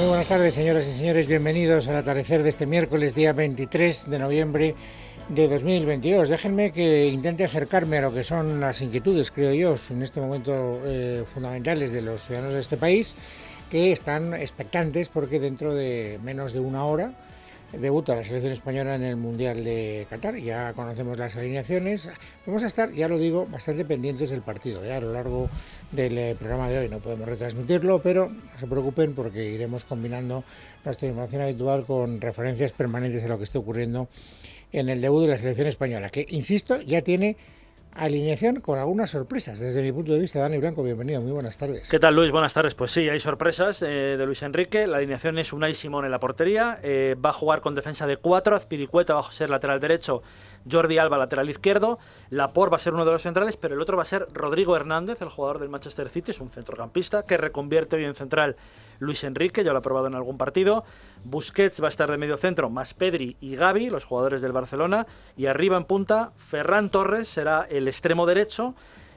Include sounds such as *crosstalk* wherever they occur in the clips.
Muy buenas tardes, señoras y señores. Bienvenidos al atardecer de este miércoles, día 23 de noviembre de 2022. Déjenme que intente acercarme a lo que son las inquietudes, creo yo, en este momento eh, fundamentales de los ciudadanos de este país, que están expectantes porque dentro de menos de una hora debuta la selección española en el Mundial de Qatar. Ya conocemos las alineaciones. Vamos a estar, ya lo digo, bastante pendientes del partido ¿eh? a lo largo del eh, programa de hoy. No podemos retransmitirlo, pero no se preocupen porque iremos combinando nuestra información habitual con referencias permanentes a lo que está ocurriendo en el debut de la selección española, que, insisto, ya tiene alineación con algunas sorpresas. Desde mi punto de vista, Dani Blanco, bienvenido, muy buenas tardes. ¿Qué tal, Luis? Buenas tardes. Pues sí, hay sorpresas eh, de Luis Enrique. La alineación es Unai Simón en la portería. Eh, va a jugar con defensa de 4. Azpiricueta va a ser lateral derecho Jordi Alba, lateral izquierdo, Laporte va a ser uno de los centrales, pero el otro va a ser Rodrigo Hernández, el jugador del Manchester City, es un centrocampista que reconvierte hoy en central Luis Enrique, ya lo ha probado en algún partido, Busquets va a estar de medio centro, más Pedri y Gaby, los jugadores del Barcelona, y arriba en punta Ferran Torres será el extremo derecho,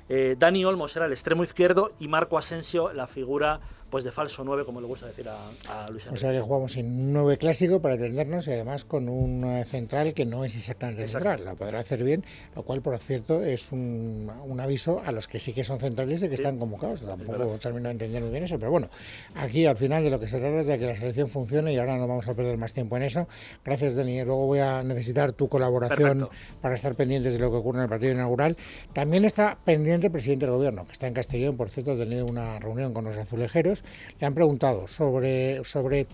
eh, Dani Olmo será el extremo izquierdo y Marco Asensio la figura pues de falso 9, como le gusta decir a, Luis O sea que jugamos en un 9 clásico para atendernos y además con un eh, central que no es exactamente central, La podrá hacer bien, lo cual, por cierto, es un, aviso a los que sí que son centrales de que están convocados. Tampoco termino de entender muy bien eso, pero bueno, aquí al final de lo que se trata es de que la selección funcione y ahora no vamos a perder más tiempo en eso. Gracias, Dani. Luego voy a necesitar tu colaboración para estar pendientes de lo que ocurre en el partido inaugural. También está pendiente el presidente del gobierno, que está en Castellón, por cierto, ha tenido una reunión con los azulejeros le han preguntado sobre, sobre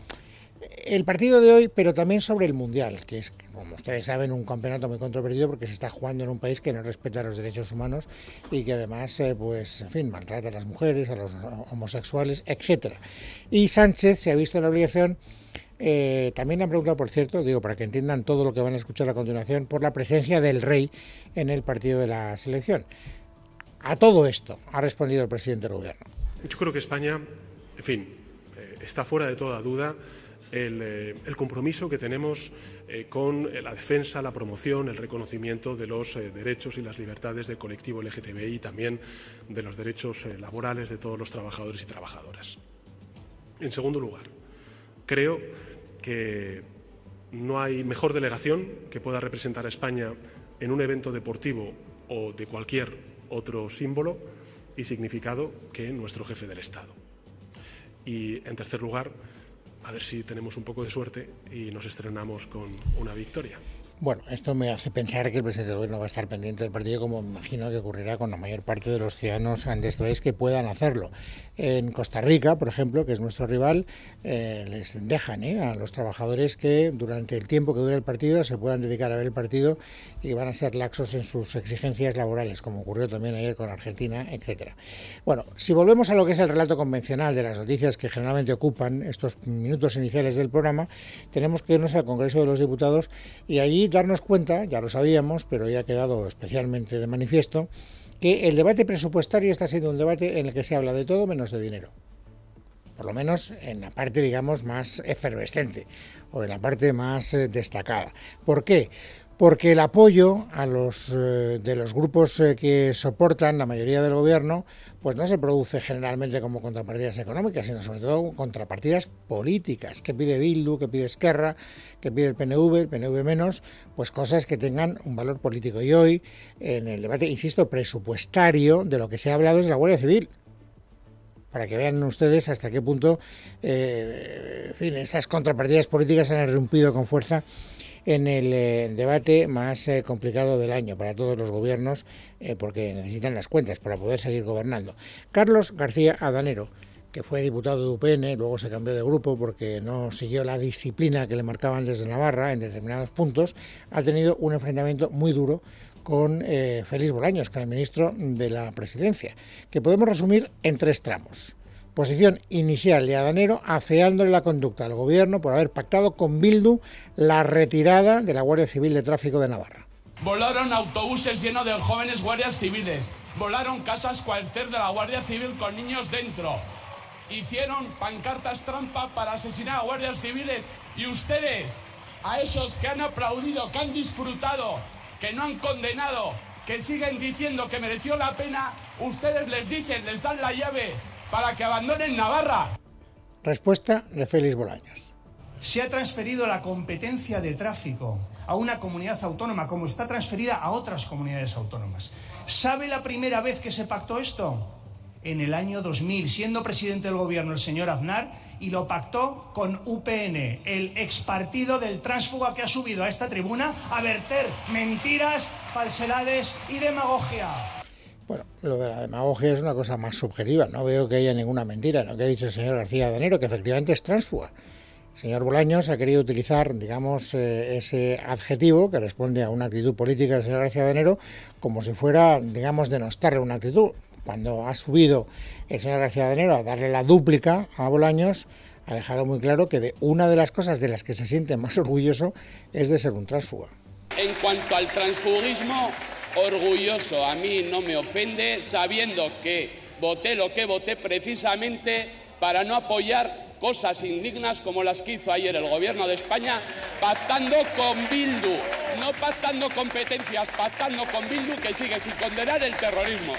el partido de hoy, pero también sobre el Mundial, que es, como ustedes saben, un campeonato muy controvertido porque se está jugando en un país que no respeta los derechos humanos y que además, eh, pues, en fin, maltrata a las mujeres, a los homosexuales, etc. Y Sánchez se ha visto en la obligación, eh, también le han preguntado, por cierto, digo, para que entiendan todo lo que van a escuchar a continuación, por la presencia del rey en el partido de la selección. A todo esto ha respondido el presidente del gobierno. Yo creo que España en fin, eh, está fuera de toda duda el, eh, compromiso que tenemos eh, con la defensa, la promoción, el reconocimiento de los derechos y las libertades del colectivo LGTBI y también de los derechos laborales de todos los trabajadores y trabajadoras. En segundo lugar, creo que no hay mejor delegación que pueda representar a España en un evento deportivo o de cualquier otro símbolo y significado que nuestro jefe del Estado. Y en tercer lugar, a ver si tenemos un poco de suerte y nos estrenamos con una victoria. Bueno, esto me hace pensar que el presidente del gobierno va a estar pendiente del partido, como imagino que ocurrirá con la mayor parte de los ciudadanos de este país que puedan hacerlo. En Costa Rica, por ejemplo, que es nuestro rival, eh, les dejan eh, a los trabajadores que durante el tiempo que dure el partido se puedan dedicar a ver el partido y van a ser laxos en sus exigencias laborales, como ocurrió también ayer con Argentina, etcétera. Bueno, si volvemos a lo que es el relato convencional de las noticias que generalmente ocupan estos minutos iniciales del programa, tenemos que irnos al Congreso de los Diputados y allí darnos cuenta, ya lo sabíamos, pero ya ha quedado especialmente de manifiesto, que el debate presupuestario está siendo un debate en el que se habla de todo menos de dinero. Por lo menos en la parte, digamos, más efervescente o en la parte más eh, destacada. ¿Por qué? porque el apoyo eh, de los grupos eh, que soportan la mayoría del gobierno pues no se produce generalmente como contrapartidas económicas, sino sobre todo contrapartidas políticas, que pide Bildu, que pide Esquerra, que pide el PNV, el PNV menos, pues cosas que tengan un valor político. Y hoy, en el debate, insisto, presupuestario, de lo que se ha hablado es la Guardia Civil, para que vean ustedes hasta qué punto eh, en fin, estas contrapartidas políticas han irrumpido con fuerza en el eh, debate más eh, complicado del año para todos los gobiernos, eh, porque necesitan las cuentas para poder seguir gobernando. Carlos García Adanero, que fue diputado de UPN, luego se cambió de grupo porque no siguió la disciplina que le marcaban desde Navarra en determinados puntos, ha tenido un enfrentamiento muy duro con Félix Bolaños, que es el ministro de la Presidencia, que podemos resumir en tres tramos posición inicial de Adanero afeándole la conducta al gobierno por haber pactado con Bildu la retirada de la Guardia Civil de Tráfico de Navarra. Volaron autobuses llenos de jóvenes guardias civiles, volaron casas cuartel de la Guardia Civil con niños dentro, hicieron pancartas trampa para asesinar a guardias civiles y ustedes, a esos que han aplaudido, que han disfrutado, que no han condenado, que siguen diciendo que mereció la pena, ustedes les dicen, les dan la llave para que abandonen Navarra. Respuesta de Félix Bolaños. Se ha transferido la competencia de tráfico a una comunidad autónoma, como está transferida a otras comunidades autónomas. ¿Sabe la primera vez que se pactó esto? En el año 2000, siendo presidente del gobierno el señor Aznar, y lo pactó con UPN, el ex partido del tránsfuga que ha subido a esta tribuna a verter mentiras, falsedades y demagogia. Bueno, lo de la demagogia es una cosa más subjetiva. No veo que haya ninguna mentira en lo que ha dicho el señor García de Enero, que efectivamente es transfuga. El señor Bolaños ha querido utilizar, digamos, eh, ese adjetivo que responde a una actitud política del señor García de Enero como si fuera, digamos, denostarle una actitud. Cuando ha subido el señor García de Enero a darle la dúplica a Bolaños, ha dejado muy claro que de una de las cosas de las que se siente más orgulloso es de ser un tránsfuga. En cuanto al transfugismo, orgulloso, a mí no me ofende, sabiendo que voté lo que voté precisamente para no apoyar cosas indignas como las que hizo ayer el Gobierno de España, pactando con Bildu, no pactando competencias, pactando con Bildu que sigue sin condenar el terrorismo.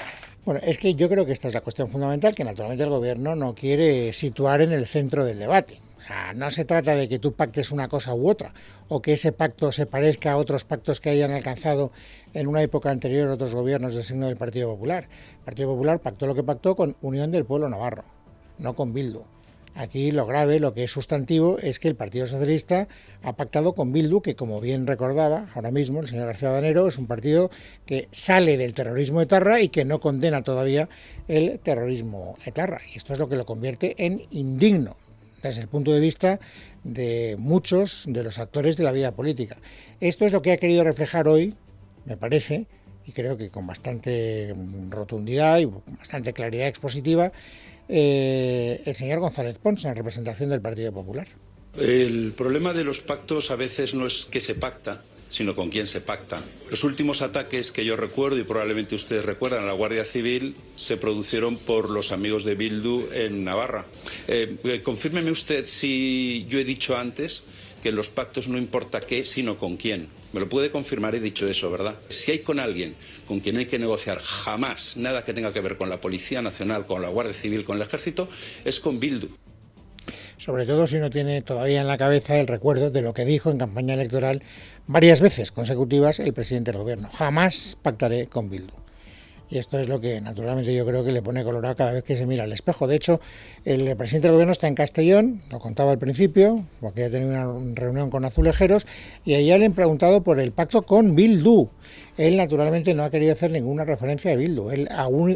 Bueno, es que yo creo que esta es la cuestión fundamental que naturalmente el Gobierno no quiere situar en el centro del debate no se trata de que tú pactes una cosa u otra, o que ese pacto se parezca a otros pactos que hayan alcanzado en una época anterior otros gobiernos del signo del Partido Popular. El Partido Popular pactó lo que pactó con Unión del Pueblo Navarro, no con Bildu. Aquí lo grave, lo que es sustantivo, es que el Partido Socialista ha pactado con Bildu, que como bien recordaba ahora mismo el señor García Danero, es un partido que sale del terrorismo de etarra y que no condena todavía el terrorismo etarra. Y esto es lo que lo convierte en indigno desde el punto de vista de muchos de los actores de la vida política. Esto es lo que ha querido reflejar hoy, me parece, y creo que con bastante rotundidad y bastante claridad expositiva, eh, el señor González Pons en representación del Partido Popular. El problema de los pactos a veces no es que se pacta, sino con quién se pacta. Los últimos ataques que yo recuerdo y probablemente ustedes recuerdan a la Guardia Civil se produjeron por los amigos de Bildu en Navarra. Eh, eh, confírmeme usted si yo he dicho antes que en los pactos no importa qué, sino con quién. Me lo puede confirmar, he dicho eso, ¿verdad? Si hay con alguien con quien hay que negociar jamás nada que tenga que ver con la Policía Nacional, con la Guardia Civil, con el Ejército, es con Bildu sobre todo si no tiene todavía en la cabeza el recuerdo de lo que dijo en campaña electoral varias veces consecutivas el presidente del gobierno. Jamás pactaré con Bildu. Y esto es lo que naturalmente yo creo que le pone colorado cada vez que se mira al espejo. De hecho, el presidente del gobierno está en Castellón, lo contaba al principio, porque ha tenido una reunión con azulejeros, y allá le han preguntado por el pacto con Bildu. Él, naturalmente, no ha querido hacer ninguna referencia a Bildu. Él,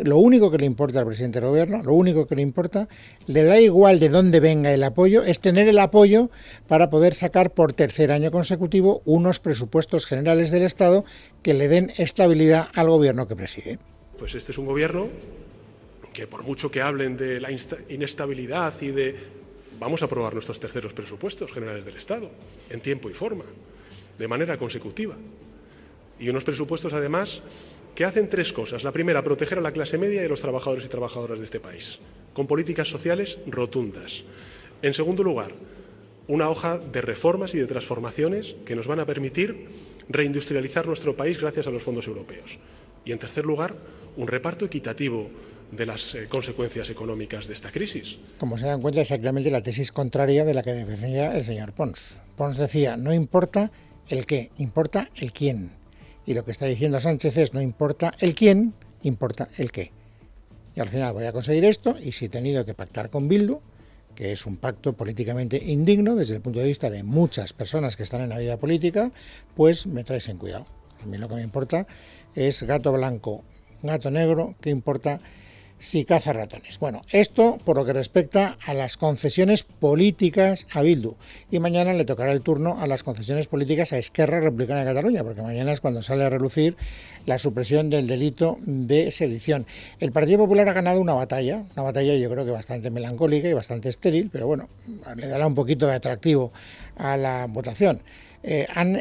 lo único que le importa al presidente del gobierno, lo único que le importa, le da igual de dónde venga el apoyo, es tener el apoyo para poder sacar por tercer año consecutivo unos presupuestos generales del Estado que le den estabilidad al gobierno que preside. Pues este es un gobierno que por mucho que hablen de la inestabilidad y de vamos a aprobar nuestros terceros presupuestos generales del Estado en tiempo y forma, de manera consecutiva. Y unos presupuestos, además, que hacen tres cosas. La primera, proteger a la clase media y a los trabajadores y trabajadoras de este país, con políticas sociales rotundas. En segundo lugar, una hoja de reformas y de transformaciones que nos van a permitir reindustrializar nuestro país gracias a los fondos europeos. Y en tercer lugar, un reparto equitativo de las eh, consecuencias económicas de esta crisis. Como se dan cuenta exactamente la tesis contraria de la que defendía el señor Pons. Pons decía, no importa el qué, importa el quién. Y lo que está diciendo Sánchez es, no importa el quién, importa el qué. Y al final voy a conseguir esto y si he tenido que pactar con Bildu, que es un pacto políticamente indigno desde el punto de vista de muchas personas que están en la vida política, pues me traes en cuidado. A mí lo que me importa es gato blanco, gato negro, ¿qué importa? si caza ratones. Bueno, esto por lo que respecta a las concesiones políticas a Bildu. Y mañana le tocará el turno a las concesiones políticas a Esquerra Republicana de Cataluña, porque mañana es cuando sale a relucir la supresión del delito de sedición. El Partido Popular ha ganado una batalla, una batalla yo creo que bastante melancólica y bastante estéril, pero bueno, le dará un poquito de atractivo a la votación. Eh, han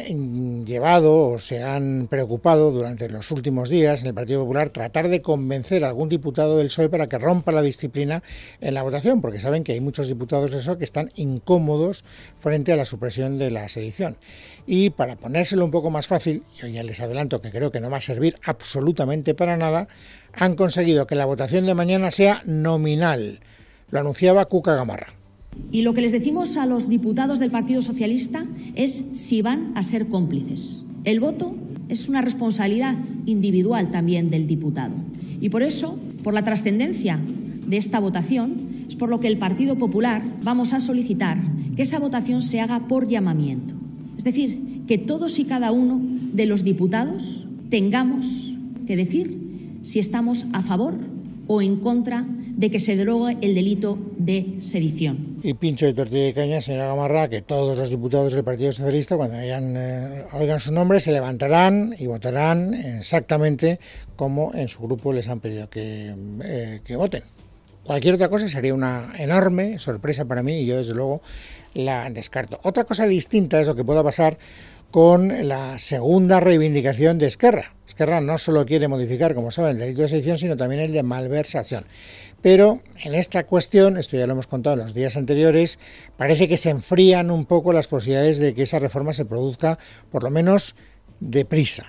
llevado o se han preocupado durante los últimos días en el Partido Popular tratar de convencer a algún diputado del PSOE para que rompa la disciplina en la votación, porque saben que hay muchos diputados del PSOE que están incómodos frente a la supresión de la sedición. Y para ponérselo un poco más fácil, yo ya les adelanto que creo que no va a servir absolutamente para nada, han conseguido que la votación de mañana sea nominal. Lo anunciaba Cuca Gamarra. Y lo que les decimos a los diputados del Partido Socialista es si van a ser cómplices. El voto es una responsabilidad individual también del diputado. Y por eso, por la trascendencia de esta votación, es por lo que el Partido Popular vamos a solicitar que esa votación se haga por llamamiento. Es decir, que todos y cada uno de los diputados tengamos que decir si estamos a favor o en contra de que se derogue el delito de sedición. Y pincho de tortilla de caña, señora Gamarra, que todos los diputados del Partido Socialista, cuando hayan, eh, oigan su nombre, se levantarán y votarán exactamente como en su grupo les han pedido que, eh, que voten. Cualquier otra cosa sería una enorme sorpresa para mí y yo desde luego la descarto. Otra cosa distinta es lo que pueda pasar con la segunda reivindicación de Esquerra, Esquerra no solo quiere modificar, como saben, el delito de sedición, sino también el de malversación. Pero en esta cuestión, esto ya lo hemos contado en los días anteriores, parece que se enfrían un poco las posibilidades de que esa reforma se produzca, por lo menos deprisa.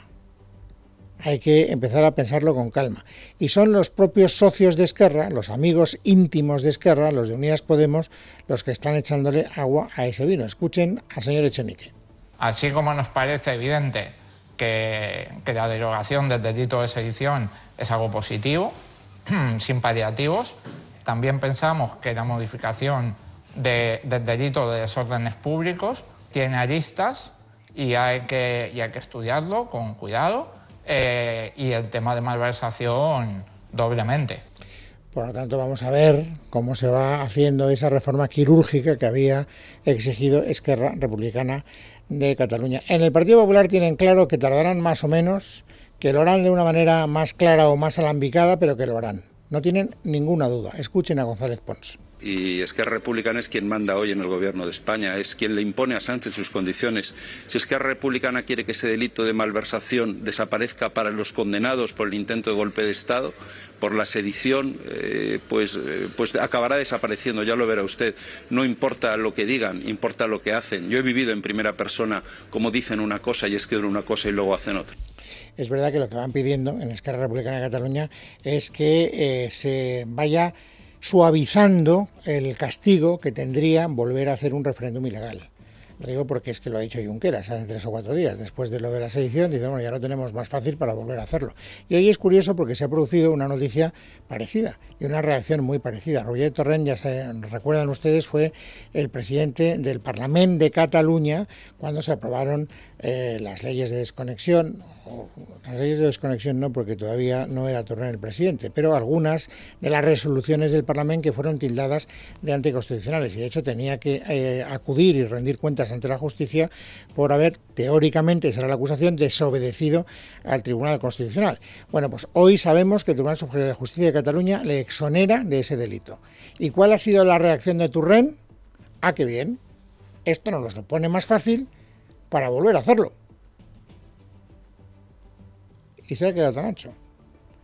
Hay que empezar a pensarlo con calma. Y son los propios socios de Esquerra, los amigos íntimos de Esquerra, los de Unidas Podemos, los que están echándole agua a ese vino. Escuchen al señor Echenique. Así como nos parece evidente que, la derogación del delito de sedición es algo positivo, *clears throat* sin paliativos. También pensamos que la modificación del delito de desórdenes públicos tiene aristas y hay que, estudiarlo con cuidado eh, y el tema de malversación doblemente. Por lo tanto, vamos a ver cómo se va haciendo esa reforma quirúrgica que había exigido Esquerra Republicana de Cataluña. En el Partido Popular tienen claro que tardarán más o menos, que lo harán de una manera más clara o más alambicada, pero que lo harán. No tienen ninguna duda. Escuchen a González Pons y Esquerra Republicana es quien manda hoy en el gobierno de España, es quien le impone a Sánchez sus condiciones. Si Esquerra Republicana quiere que ese delito de malversación desaparezca para los condenados por el intento de golpe de Estado, por la sedición, eh, pues, eh, pues acabará desapareciendo, ya lo verá usted. No importa lo que digan, importa lo que hacen. Yo he vivido en primera persona como dicen una cosa y escriben una cosa y luego hacen otra. Es verdad que lo que van pidiendo en Esquerra Republicana de Cataluña es que eh, se vaya suavizando el castigo que tendría volver a hacer un referéndum ilegal. Lo digo porque es que lo ha dicho Junqueras hace tres o cuatro días, después de lo de la sedición, dice, bueno, ya no tenemos más fácil para volver a hacerlo. Y ahí es curioso porque se ha producido una noticia parecida y una reacción muy parecida. Roger Torrent, ya se recuerdan ustedes, fue el presidente del Parlamento de Cataluña cuando se aprobaron eh, las leyes de desconexión, las leyes de desconexión no, porque todavía no era Torrent el presidente, pero algunas de las resoluciones del Parlamento que fueron tildadas de anticonstitucionales y de hecho tenía que eh, acudir y rendir cuentas ante la justicia por haber, teóricamente, será la acusación, desobedecido al Tribunal Constitucional. Bueno, pues hoy sabemos que el Tribunal Superior de Justicia de Cataluña le exonera de ese delito. ¿Y cuál ha sido la reacción de Turren? Ah, qué bien. Esto nos lo pone más fácil para volver a hacerlo y se ha quedado tan ancho.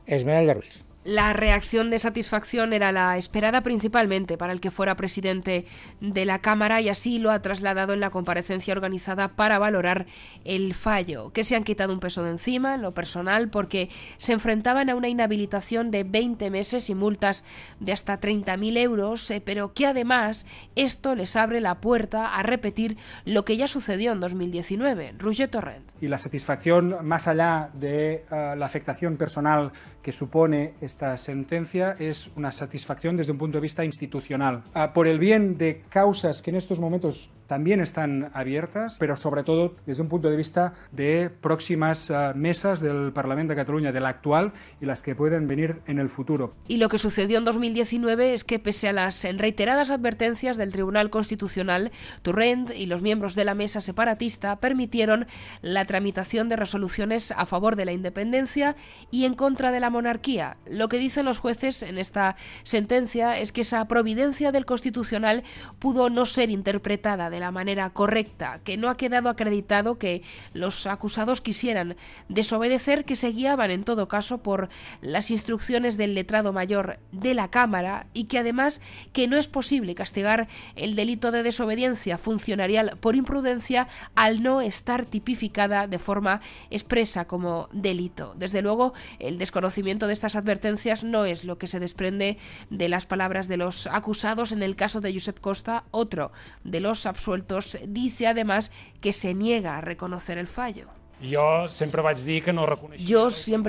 Esmeralda Ruiz la reacción de satisfacción era la esperada principalmente para el que fuera presidente de la Cámara y así lo ha trasladado en la comparecencia organizada para valorar el fallo, que se han quitado un peso de encima lo personal porque se enfrentaban a una inhabilitación de 20 meses y multas de hasta 30.000 euros, eh, pero que además esto les abre la puerta a repetir lo que ya sucedió en 2019. Roger Torrent. Y la satisfacción más allá de eh, la afectación personal que supone esta sentencia es una satisfacción desde un punto de vista institucional, ah, por el bien de causas que en estos momentos también están abiertas, pero sobre todo desde un punto de vista de próximas ah, mesas del Parlamento de Cataluña, de la actual y las que pueden venir en el futuro. Y lo que sucedió en 2019 es que pese a las reiteradas advertencias del Tribunal Constitucional, Turrent y los miembros de la mesa separatista permitieron la tramitación de resoluciones a favor de la independencia y en contra de la monarquía. Lo que dicen los jueces en esta sentencia es que esa providencia del Constitucional pudo no ser interpretada de la manera correcta, que no ha quedado acreditado que los acusados quisieran desobedecer, que se guiaban en todo caso por las instrucciones del letrado mayor de la Cámara y que además que no es posible castigar el delito de desobediencia funcionarial por imprudencia al no estar tipificada de forma expresa como delito. Desde luego, el desconocimiento conocimiento de estas advertencias no es lo que se desprende de las palabras de los acusados en el caso de Josep Costa. Otro de los absueltos dice además que se niega a reconocer el fallo. Yo siempre, he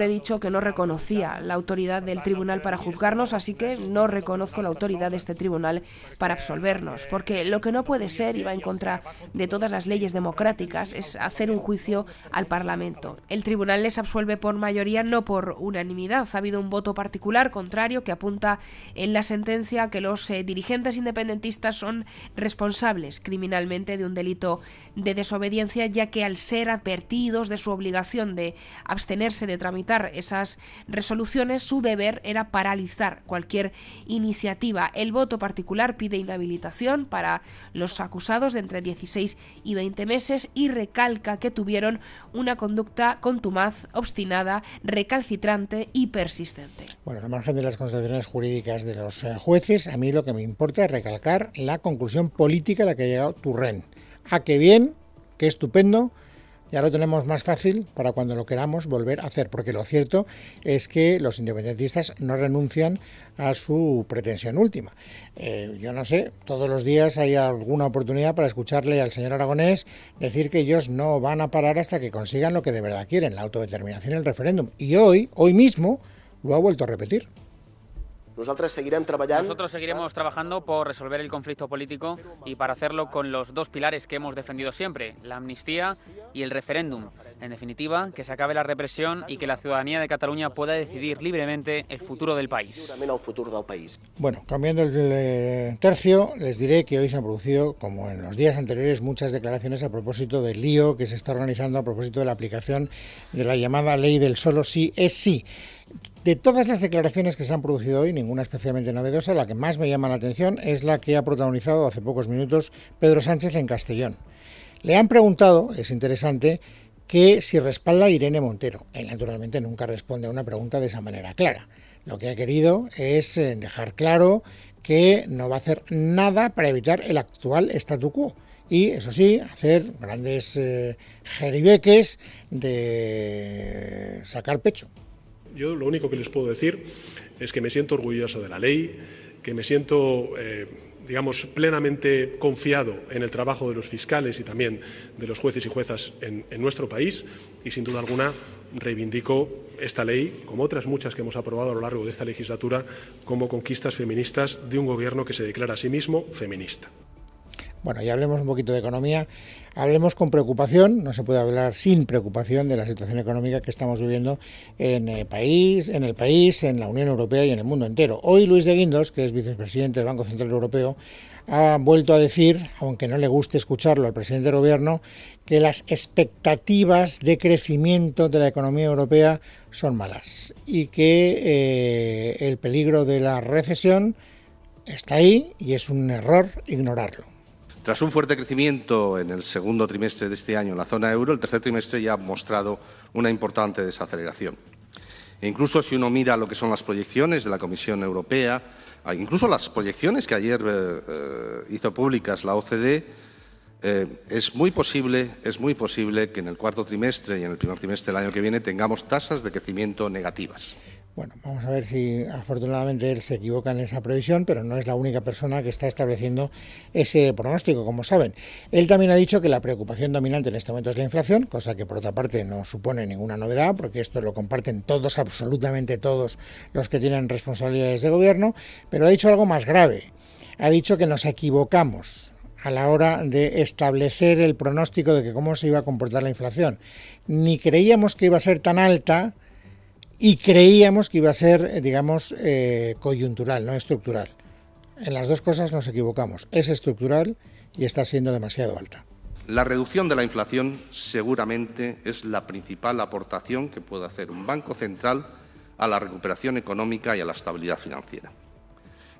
dicho que no reconocía la autoridad del tribunal para juzgarnos, así que no reconozco la autoridad de este tribunal para absolvernos, porque lo que no puede ser, y va en contra de todas las leyes democráticas, es hacer un juicio al Parlamento. El tribunal les absuelve por mayoría, no por unanimidad. Ha habido un voto particular contrario que apunta en la sentencia que los eh, dirigentes independentistas son responsables criminalmente de un delito de desobediencia, ya que al ser advertidos, de su obligación de abstenerse de tramitar esas resoluciones, su deber era paralizar cualquier iniciativa. El voto particular pide inhabilitación para los acusados de entre 16 y 20 meses y recalca que tuvieron una conducta contumaz, obstinada, recalcitrante y persistente. Bueno, al margen de las consideraciones jurídicas de los eh, jueces, a mí lo que me importa es recalcar la conclusión política a la que ha llegado Turren. A ah, qué bien, qué estupendo ya lo tenemos más fácil para cuando lo queramos volver a hacer, porque lo cierto es que los independentistas no renuncian a su pretensión última. Eh, yo no sé, todos los días hay alguna oportunidad para escucharle al señor Aragonés decir que ellos no van a parar hasta que consigan lo que de verdad quieren, la autodeterminación y el referéndum. Y hoy, hoy mismo, lo ha vuelto a repetir. Nosotros seguiremos trabajando por resolver el conflicto político y para hacerlo con los dos pilares que hemos defendido siempre, la amnistía y el referéndum. En definitiva, que se acabe la represión y que la ciudadanía de Cataluña pueda decidir libremente el futuro del país. Bueno, cambiando el eh, tercio, les diré que hoy se han producido, como en los días anteriores, muchas declaraciones a propósito del lío que se está organizando a propósito de la aplicación de la llamada ley del solo sí es sí. De todas las declaraciones que se han producido hoy, ninguna especialmente novedosa, la que más me llama la atención es la que ha protagonizado hace pocos minutos Pedro Sánchez en Castellón. Le han preguntado, es interesante, que si respalda Irene Montero. Él naturalmente nunca responde a una pregunta de esa manera clara. Lo que ha querido es eh, dejar claro que no va a hacer nada para evitar el actual statu quo y eso sí, hacer grandes eh, jeribeques de sacar pecho. Yo lo único que les puedo decir es que me siento orgulloso de la ley, que me siento, eh, digamos, plenamente confiado en el trabajo de los fiscales y también de los jueces y juezas en, en nuestro país y, sin duda alguna, reivindico esta ley, como otras muchas que hemos aprobado a lo largo de esta legislatura, como conquistas feministas de un Gobierno que se declara a sí mismo feminista. Bueno, ya hablemos un poquito de economía. Hablemos con preocupación, no se puede hablar sin preocupación de la situación económica que estamos viviendo en el eh, país, en el país, en la Unión Europea y en el mundo entero. Hoy Luis de Guindos, que es vicepresidente del Banco Central Europeo, ha vuelto a decir, aunque no le guste escucharlo al presidente del gobierno, que las expectativas de crecimiento de la economía europea son malas y que eh, el peligro de la recesión está ahí y es un error ignorarlo. Tras un fuerte crecimiento en el segundo trimestre de este año en la zona euro, el tercer trimestre ya ha mostrado una importante desaceleración. E incluso si uno mira lo que son las proyecciones de la Comisión Europea, ah, incluso las proyecciones que ayer eh, eh, hizo públicas la OCDE, eh, es, muy posible, es muy posible que en el cuarto trimestre y en el primer trimestre del año que viene tengamos tasas de crecimiento negativas. Bueno, vamos a ver si afortunadamente él se equivoca en esa previsión, pero no es la única persona que está estableciendo ese pronóstico, como saben. Él también ha dicho que la preocupación dominante en este momento es la inflación, cosa que por otra parte no supone ninguna novedad, porque esto lo comparten todos, absolutamente todos los que tienen responsabilidades de gobierno, pero ha dicho algo más grave. Ha dicho que nos equivocamos a la hora de establecer el pronóstico de que cómo se iba a comportar la inflación. Ni creíamos que iba a ser tan alta y creíamos que iba a ser, eh, digamos, eh, coyuntural, no estructural. En las dos cosas nos equivocamos. Es estructural y está siendo demasiado alta. La reducción de la inflación seguramente es la principal aportación que puede hacer un banco central a la recuperación económica y a la estabilidad financiera.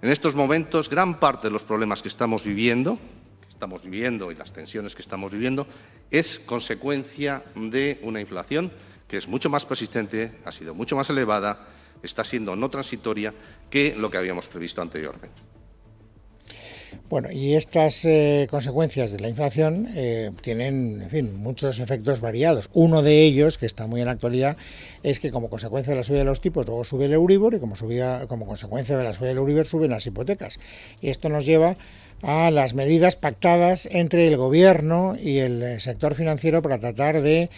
En estos momentos, gran parte de los problemas que estamos viviendo, que estamos viviendo y las tensiones que estamos viviendo, es consecuencia de una inflación que es mucho más persistente, ha sido mucho más elevada, está siendo no transitoria que lo que habíamos previsto anteriormente. Bueno, y estas eh, consecuencias de la inflación eh, tienen, en fin, muchos efectos variados. Uno de ellos, que está muy en la actualidad, es que como consecuencia de la subida de los tipos, luego sube el Euribor y como, como consecuencia de la subida del Euribor suben las hipotecas. Y esto nos lleva a las medidas pactadas entre el gobierno y el eh, sector financiero para tratar de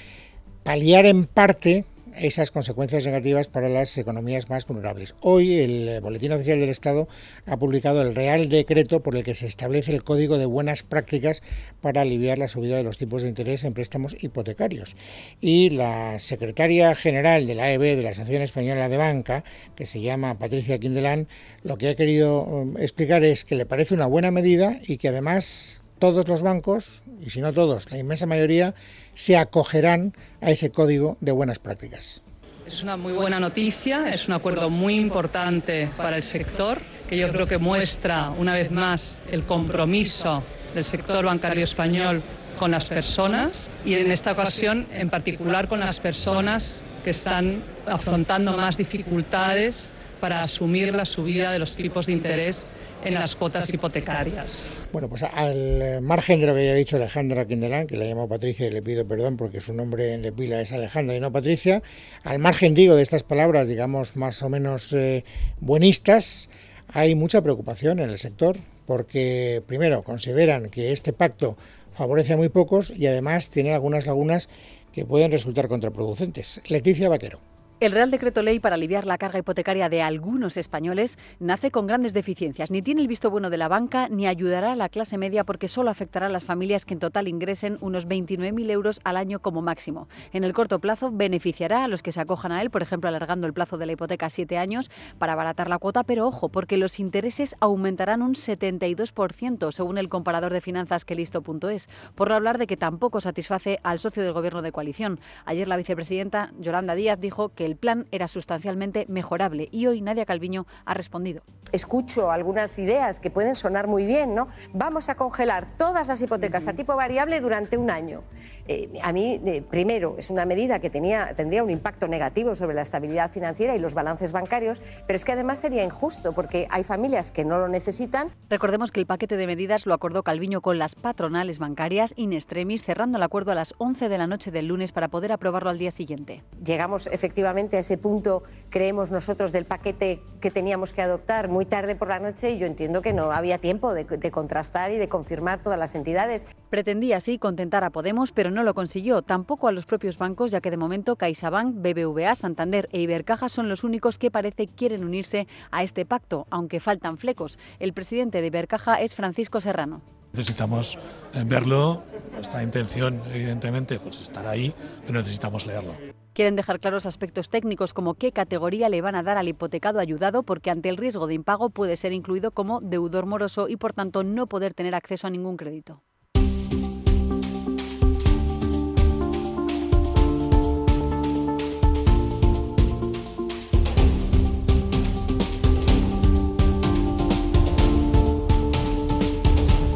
paliar en parte esas consecuencias negativas para las economías más vulnerables. Hoy el eh, Boletín Oficial del Estado ha publicado el Real Decreto por el que se establece el Código de Buenas Prácticas para aliviar la subida de los tipos de interés en préstamos hipotecarios. Y la secretaria general de la AEB, de la Asociación Española de Banca, que se llama Patricia Quindelán, lo que ha querido um, explicar es que le parece una buena medida y que además todos los bancos, y si no todos, la inmensa mayoría, se acogerán a ese código de buenas prácticas. Es una muy buena noticia, es un acuerdo muy importante para el sector, que yo creo que muestra una vez más el compromiso del sector bancario español con las personas y en esta ocasión en particular con las personas que están afrontando más dificultades para asumir la subida de los tipos de interés en las cuotas hipotecarias. Bueno, pues al margen de lo que haya dicho Alejandra Quindelán, que la llamo Patricia y le pido perdón porque su nombre en la pila es Alejandra y no Patricia, al margen digo de estas palabras, digamos, más o menos eh, buenistas, hay mucha preocupación en el sector porque, primero, consideran que este pacto favorece a muy pocos y además tiene algunas lagunas que pueden resultar contraproducentes. Leticia Vaquero. El Real Decreto Ley para aliviar la carga hipotecaria de algunos españoles nace con grandes deficiencias. Ni tiene el visto bueno de la banca, ni ayudará a la clase media porque solo afectará a las familias que en total ingresen unos 29.000 euros al año como máximo. En el corto plazo beneficiará a los que se acojan a él, por ejemplo, alargando el plazo de la hipoteca a siete años para abaratar la cuota, pero ojo, porque los intereses aumentarán un 72% según el comparador de finanzas que listo.es, por hablar de que tampoco satisface al socio del gobierno de coalición. Ayer la vicepresidenta Yolanda Díaz dijo que el el plan era sustancialmente mejorable y hoy Nadia Calviño ha respondido. Escucho algunas ideas que pueden sonar muy bien, ¿no? Vamos a congelar todas las hipotecas a tipo variable durante un año. Eh, a mí, eh, primero, es una medida que tenía, tendría un impacto negativo sobre la estabilidad financiera y los balances bancarios, pero es que además sería injusto porque hay familias que no lo necesitan. Recordemos que el paquete de medidas lo acordó Calviño con las patronales bancarias in extremis, cerrando el acuerdo a las 11 de la noche del lunes para poder aprobarlo al día siguiente. Llegamos efectivamente a ese punto, creemos nosotros, del paquete que teníamos que adoptar muy tarde por la noche y yo entiendo que no había tiempo de, contrastar y de confirmar todas las entidades. Pretendía así contentar a Podemos, pero no lo consiguió, tampoco a los propios bancos, ya que de momento CaixaBank, BBVA, Santander e Ibercaja son los únicos que parece quieren unirse a este pacto, aunque faltan flecos. El presidente de Ibercaja es Francisco Serrano. Necesitamos eh, verlo, nuestra intención evidentemente pues estar ahí, pero necesitamos leerlo. Quieren dejar claros aspectos técnicos como qué categoría le van a dar al hipotecado ayudado porque ante el riesgo de impago puede ser incluido como deudor moroso y por tanto no poder tener acceso a ningún crédito.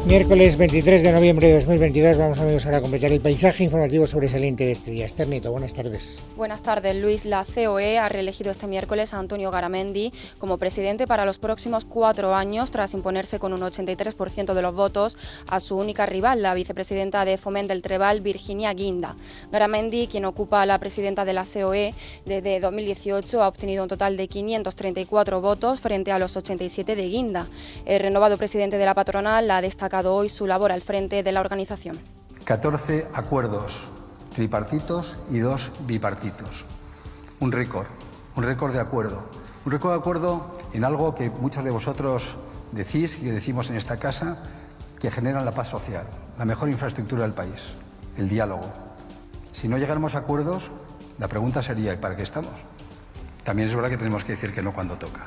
Miércoles 23 de noviembre de 2022 vamos amigos a completar el paisaje informativo sobresaliente de este día. esternito buenas tardes. Buenas tardes, Luis. La COE ha reelegido este miércoles a Antonio Garamendi como presidente para los próximos cuatro años tras imponerse con un 83% de los votos a su única rival, la vicepresidenta de Foment del Trebal, Virginia Guinda. Garamendi, quien ocupa la presidenta de la COE desde 2018, ha obtenido un total de 534 votos frente a los 87 de Guinda. El renovado presidente de la patronal la destacado hoy su labor al frente de la organización. 14 acuerdos tripartitos y dos bipartitos. Un récord, un récord de acuerdo. Un récord de acuerdo en algo que muchos de vosotros decís, que decimos en esta casa, que generan la paz social, la mejor infraestructura del país, el diálogo. Si no llegáramos a acuerdos, la pregunta sería, ¿y para qué estamos? También es verdad que tenemos que decir que no cuando toca.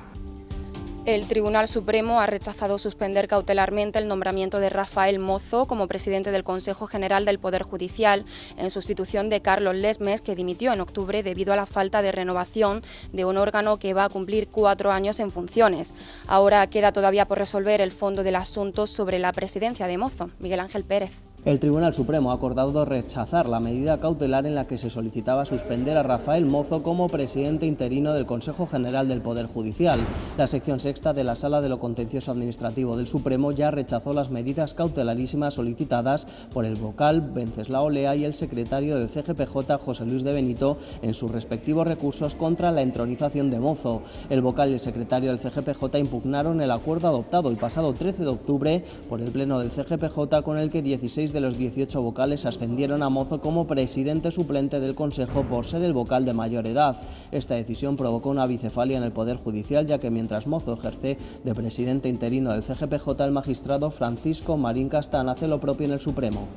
El Tribunal Supremo ha rechazado suspender cautelarmente el nombramiento de Rafael Mozo como presidente del Consejo General del Poder Judicial, en sustitución de Carlos Lesmes, que dimitió en octubre debido a la falta de renovación de un órgano que va a cumplir cuatro años en funciones. Ahora queda todavía por resolver el fondo del asunto sobre la presidencia de Mozo. Miguel Ángel Pérez. El Tribunal Supremo ha acordado rechazar la medida cautelar en la que se solicitaba suspender a Rafael Mozo como presidente interino del Consejo General del Poder Judicial. La sección sexta de la Sala de lo Contencioso Administrativo del Supremo ya rechazó las medidas cautelarísimas solicitadas por el vocal Venceslao Lea y el secretario del CGPJ José Luis de Benito en sus respectivos recursos contra la entronización de Mozo. El vocal y el secretario del CGPJ impugnaron el acuerdo adoptado el pasado 13 de octubre por el Pleno del CGPJ con el que 16 de los 18 vocales ascendieron a Mozo como presidente suplente del Consejo por ser el vocal de mayor edad. Esta decisión provocó una bicefalia en el Poder Judicial, ya que mientras Mozo ejerce de presidente interino del CGPJ, el magistrado Francisco Marín Castán hace lo propio en el Supremo.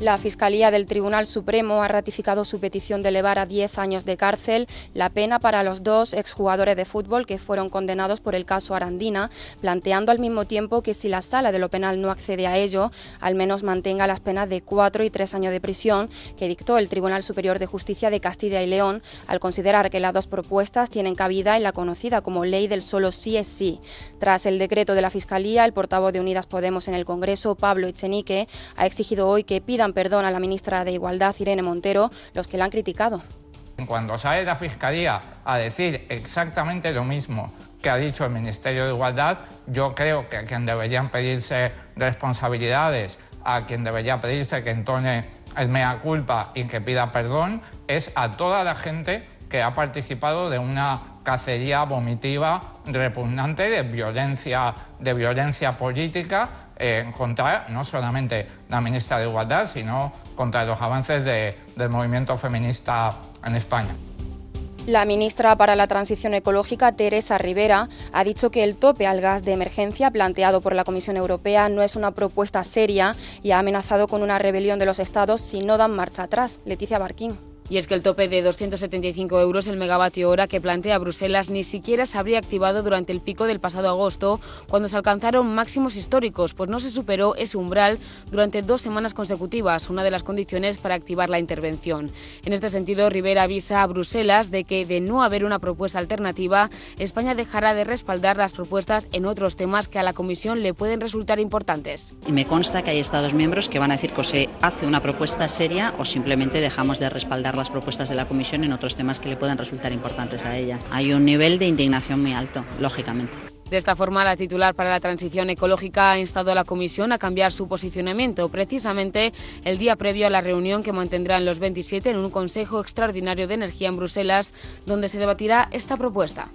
La Fiscalía del Tribunal Supremo ha ratificado su petición de elevar a 10 años de cárcel la pena para los dos exjugadores de fútbol que fueron condenados por el caso Arandina, planteando al mismo tiempo que si la sala de lo penal no accede a ello, al menos mantenga las penas de 4 y 3 años de prisión que dictó el Tribunal Superior de Justicia de Castilla y León, al considerar que las dos propuestas tienen cabida en la conocida como ley del solo sí es sí. Tras el decreto de la Fiscalía, el portavoz de Unidas Podemos en el Congreso, Pablo Echenique, ha exigido hoy que pidan perdón, a la ministra de Igualdad, Irene Montero, los que la han criticado. Cuando sale la Fiscalía a decir exactamente lo mismo que ha dicho el Ministerio de Igualdad, yo creo que a quien deberían pedirse responsabilidades, a quien debería pedirse que entone el mea culpa y que pida perdón, es a toda la gente que ha participado de una cacería vomitiva, repugnante de violencia, de violencia política contra no solamente la ministra de Igualdad, sino contra los avances del movimiento feminista en España. La ministra para la Transición Ecológica, Teresa Rivera, ha dicho que el tope al gas de emergencia planteado por la Comisión Europea no es una propuesta seria y ha amenazado con una rebelión de los Estados si no dan marcha atrás. Leticia Barquín. Y es que el tope de 275 euros el megavatio hora que plantea Bruselas ni siquiera se habría activado durante el pico del pasado agosto, cuando se alcanzaron máximos históricos, pues no se superó ese umbral durante dos semanas consecutivas, una de las condiciones para activar la intervención. En este sentido, Rivera avisa a Bruselas de que, de no haber una propuesta alternativa, España dejará de respaldar las propuestas en otros temas que a la Comisión le pueden resultar importantes. Y me consta que hay Estados miembros que van a decir que se hace una propuesta seria o simplemente dejamos de respaldar las propuestas de la Comisión en otros temas que le puedan resultar importantes a ella. Hay un nivel de indignación muy alto, lógicamente. De esta forma, la titular para la transición ecológica ha instado a la Comisión a cambiar su posicionamiento, precisamente el día previo a la reunión que mantendrán los 27 en un Consejo Extraordinario de Energía en Bruselas, donde se debatirá esta propuesta.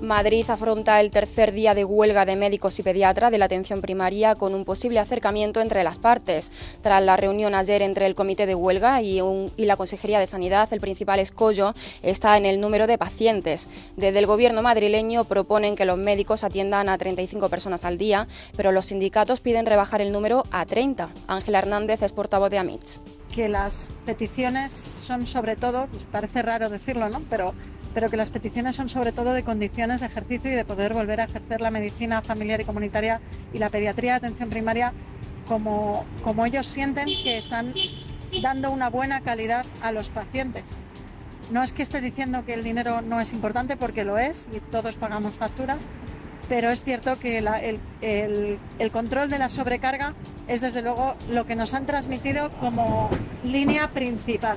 Madrid afronta el tercer día de huelga de médicos y pediatras de la atención primaria con un posible acercamiento entre las partes. Tras la reunión ayer entre el comité de huelga y, la Consejería de Sanidad, el principal escollo está en el número de pacientes. Desde el gobierno madrileño proponen que los médicos atiendan a 35 personas al día, pero los sindicatos piden rebajar el número a 30. Ángela Hernández es portavoz de AMITS. Que las peticiones son sobre todo, parece raro decirlo, ¿no? Pero pero que las peticiones son sobre todo de condiciones de ejercicio y de poder volver a ejercer la medicina familiar y comunitaria y la pediatría de atención primaria como, ellos sienten que están dando una buena calidad a los pacientes. No es que esté diciendo que el dinero no es importante porque lo es y todos pagamos facturas, pero es cierto que el, control de la sobrecarga es desde luego lo que nos han transmitido como línea principal.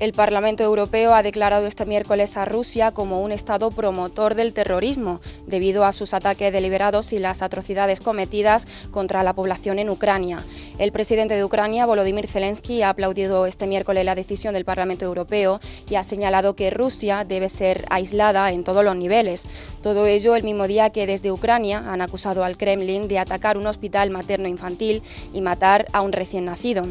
El Parlamento Europeo ha declarado este miércoles a Rusia como un Estado promotor del terrorismo, debido a sus ataques deliberados y las atrocidades cometidas contra la población en Ucrania. El presidente de Ucrania, Volodymyr Zelensky, ha aplaudido este miércoles la decisión del Parlamento Europeo y ha señalado que Rusia debe ser aislada en todos los niveles. Todo ello el mismo día que desde Ucrania han acusado al Kremlin de atacar un hospital materno-infantil y matar a un recién nacido.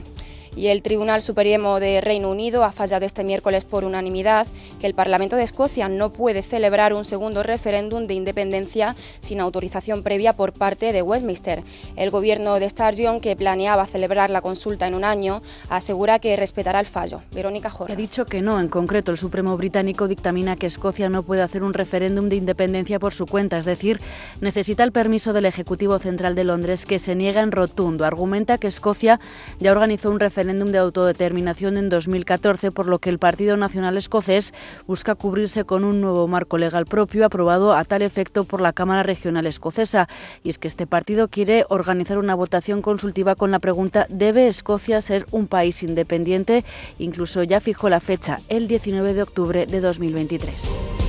Y el Tribunal Supremo de Reino Unido ha fallado este miércoles por unanimidad que el Parlamento de Escocia no puede celebrar un segundo referéndum de independencia sin autorización previa por parte de Westminster. El gobierno de Sturgeon, que planeaba celebrar la consulta en un año, asegura que respetará el fallo. Verónica Jorge. Ha dicho que no. En concreto, el Supremo británico dictamina que Escocia no puede hacer un referéndum de independencia por su cuenta, es decir, necesita el permiso del Ejecutivo Central de Londres, que se niega en rotundo. Argumenta que Escocia ya organizó un referéndum de autodeterminación en 2014, por lo que el Partido Nacional Escocés busca cubrirse con un nuevo marco legal propio aprobado a tal efecto por la Cámara Regional Escocesa. Y es que este partido quiere organizar una votación consultiva con la pregunta ¿debe Escocia ser un país independiente? Incluso ya fijó la fecha, el 19 de octubre de 2023.